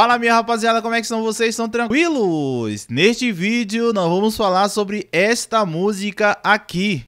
Fala minha rapaziada, como é que estão vocês? Estão tranquilos? Neste vídeo nós vamos falar sobre esta música aqui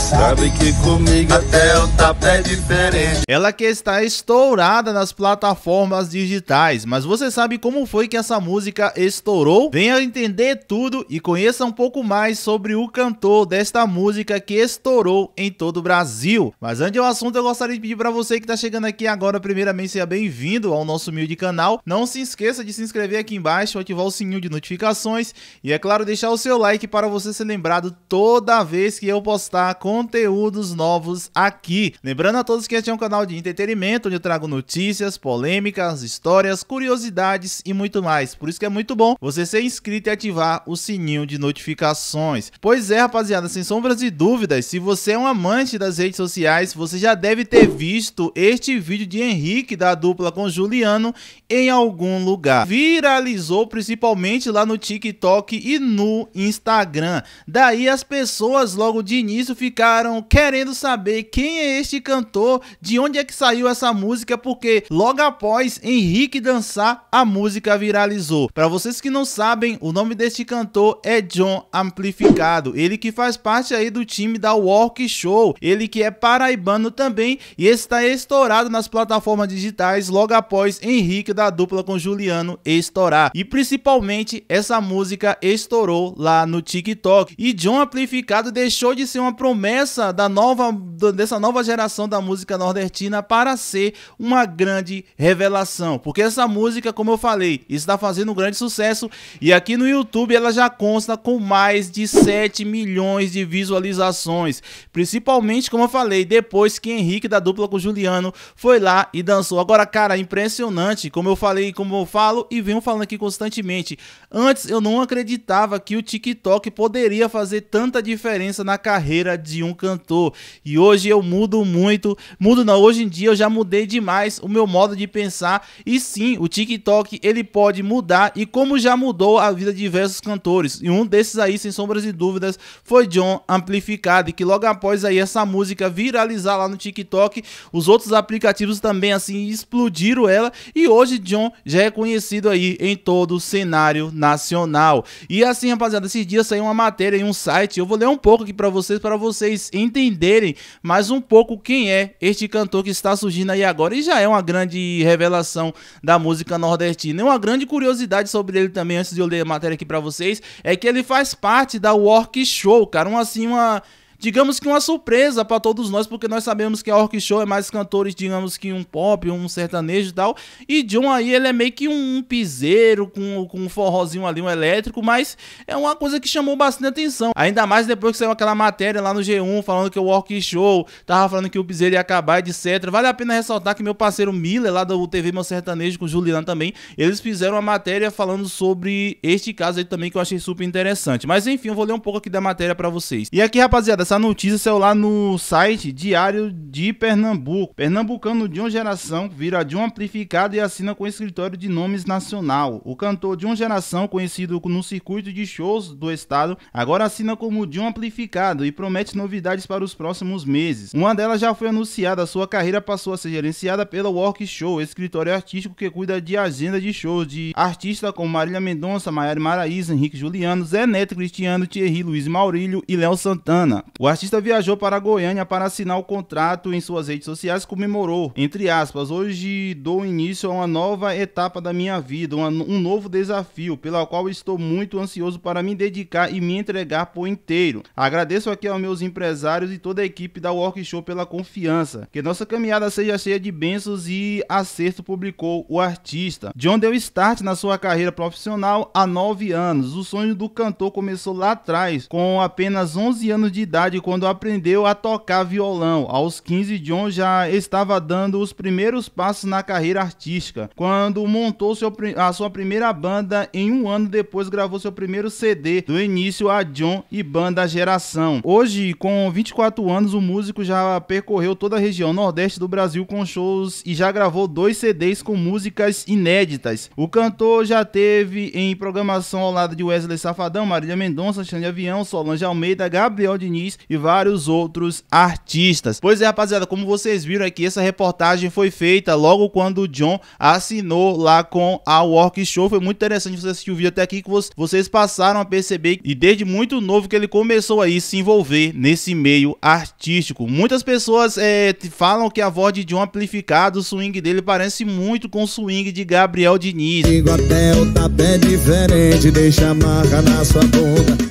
Sabe que comigo até o tapa é diferente. Ela que está estourada nas plataformas digitais, mas você sabe como foi que essa música estourou? Venha entender tudo e conheça um pouco mais sobre o cantor desta música que estourou em todo o Brasil. Mas antes do assunto, eu gostaria de pedir para você que está chegando aqui agora, primeiramente seja bem-vindo ao nosso humilde canal. Não se esqueça de se inscrever aqui embaixo, ativar o sininho de notificações e é claro, deixar o seu like para você ser lembrado toda vez que eu postar conteúdos novos aqui. Lembrando a todos que este é um canal de entretenimento, onde eu trago notícias, polêmicas, histórias, curiosidades e muito mais. Por isso que é muito bom você ser inscrito e ativar o sininho de notificações. Pois é, rapaziada, sem sombras de dúvidas, se você é um amante das redes sociais, você já deve ter visto este vídeo de Henrique da dupla com Juliano em algum lugar. Viralizou principalmente lá no TikTok e no Instagram. Daí as pessoas logo de início ficaram ficaram querendo saber quem é este cantor, de onde é que saiu essa música, porque logo após Henrique dançar, a música viralizou. Para vocês que não sabem, o nome deste cantor é John Amplificado, ele que faz parte aí do time da Walk Show, ele que é paraibano também e está estourado nas plataformas digitais logo após Henrique da dupla com Juliano estourar. E principalmente essa música estourou lá no TikTok e John Amplificado deixou de ser uma promessa promessa da nova, dessa nova geração da música nordestina para ser uma grande revelação. Porque essa música, como eu falei, está fazendo um grande sucesso e aqui no YouTube ela já consta com mais de 7 milhões de visualizações. Principalmente, como eu falei, depois que Henrique da dupla com Juliano foi lá e dançou. Agora, cara, é impressionante, como eu falei, como eu falo e venho falando aqui constantemente. Antes eu não acreditava que o TikTok poderia fazer tanta diferença na carreira de de um cantor. E hoje eu mudo muito, mudo não, hoje em dia eu já mudei demais o meu modo de pensar. E sim, o TikTok ele pode mudar e como já mudou a vida de diversos cantores. E um desses aí, sem sombras de dúvidas, foi John Amplificado, e que logo após aí essa música viralizar lá no TikTok, os outros aplicativos também assim explodiram ela e hoje John já é conhecido aí em todo o cenário nacional. E assim, rapaziada, esses dias saiu uma matéria em um site, eu vou ler um pouco aqui para vocês para vocês vocês entenderem mais um pouco quem é este cantor que está surgindo aí agora e já é uma grande revelação da música nordestina. E uma grande curiosidade sobre ele também, antes de eu ler a matéria aqui para vocês, é que ele faz parte da Work Show, cara, uma assim uma digamos que uma surpresa para todos nós, porque nós sabemos que a Orc Show é mais cantores, digamos que um pop, um sertanejo e tal. E John aí, ele é meio que um, piseiro com, com um forrozinho ali, um elétrico, mas é uma coisa que chamou bastante atenção. Ainda mais depois que saiu aquela matéria lá no G1 falando que o Orc Show tava falando que o piseiro ia acabar, etc. Vale a pena ressaltar que meu parceiro Miller, lá do TV Meu Sertanejo, com o Juliano também, eles fizeram uma matéria falando sobre este caso aí também que eu achei super interessante. Mas enfim, eu vou ler um pouco aqui da matéria para vocês. E aqui, rapaziada, essa notícia saiu lá no site Diário de Pernambuco. Pernambucano de uma geração vira de um amplificado e assina com escritório de nomes nacional. O cantor de uma geração, conhecido no circuito de shows do estado, agora assina como de um amplificado e promete novidades para os próximos meses. Uma delas já foi anunciada, sua carreira passou a ser gerenciada pela Work Show, escritório artístico que cuida de agenda de shows de artistas como Marília Mendonça, Maiara Maraíza, Henrique Juliano, Zé Neto Cristiano, Thierry Luiz Maurílio e Léo Santana. O artista viajou para Goiânia para assinar o contrato em suas redes sociais comemorou, entre aspas, hoje dou início a uma nova etapa da minha vida, uma, um novo desafio, pela qual estou muito ansioso para me dedicar e me entregar por inteiro. Agradeço aqui aos meus empresários e toda a equipe da Workshop pela confiança. Que nossa caminhada seja cheia de bênçãos e acerto, publicou o artista. John deu start na sua carreira profissional há nove anos. O sonho do cantor começou lá atrás, com apenas 11 anos de idade idade quando aprendeu a tocar violão. Aos 15, John já estava dando os primeiros passos na carreira artística, quando montou seu, a sua primeira banda em um ano depois gravou seu primeiro CD, do início a John e Banda Geração. Hoje, com 24 anos, o músico já percorreu toda a região nordeste do Brasil com shows e já gravou dois CDs com músicas inéditas. O cantor já teve em programação ao lado de Wesley Safadão, Marília Mendonça, Xande Avião, Solange Almeida, Gabriel Diniz, e vários outros artistas. Pois é, rapaziada, como vocês viram aqui, essa reportagem foi feita logo quando o John assinou lá com a Work Show. Foi muito interessante você assistir o vídeo até aqui que vocês passaram a perceber e desde muito novo que ele começou aí se envolver nesse meio artístico. Muitas pessoas é, falam que a voz de John amplificada, o swing dele parece muito com o swing de Gabriel Diniz. É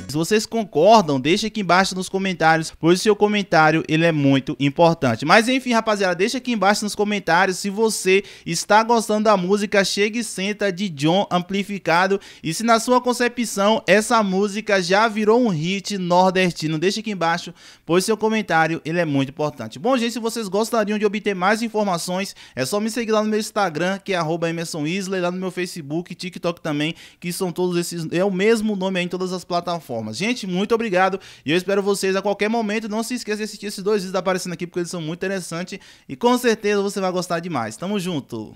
se vocês concordam, deixa aqui embaixo nos comentários comentários, pois o seu comentário ele é muito importante. Mas enfim, rapaziada, deixa aqui embaixo nos comentários se você está gostando da música Chega e Senta de John Amplificado e se na sua concepção essa música já virou um hit nordestino. Deixa aqui embaixo, pois seu comentário ele é muito importante. Bom, gente, se vocês gostariam de obter mais informações, é só me seguir lá no meu Instagram, que é arroba Emerson Isley, lá no meu Facebook, TikTok também, que são todos esses, é o mesmo nome aí em todas as plataformas. Gente, muito obrigado e eu espero vocês qualquer momento. Não se esqueça de assistir esses dois vídeos aparecendo aqui, porque eles são muito interessantes. E com certeza você vai gostar demais. Tamo junto!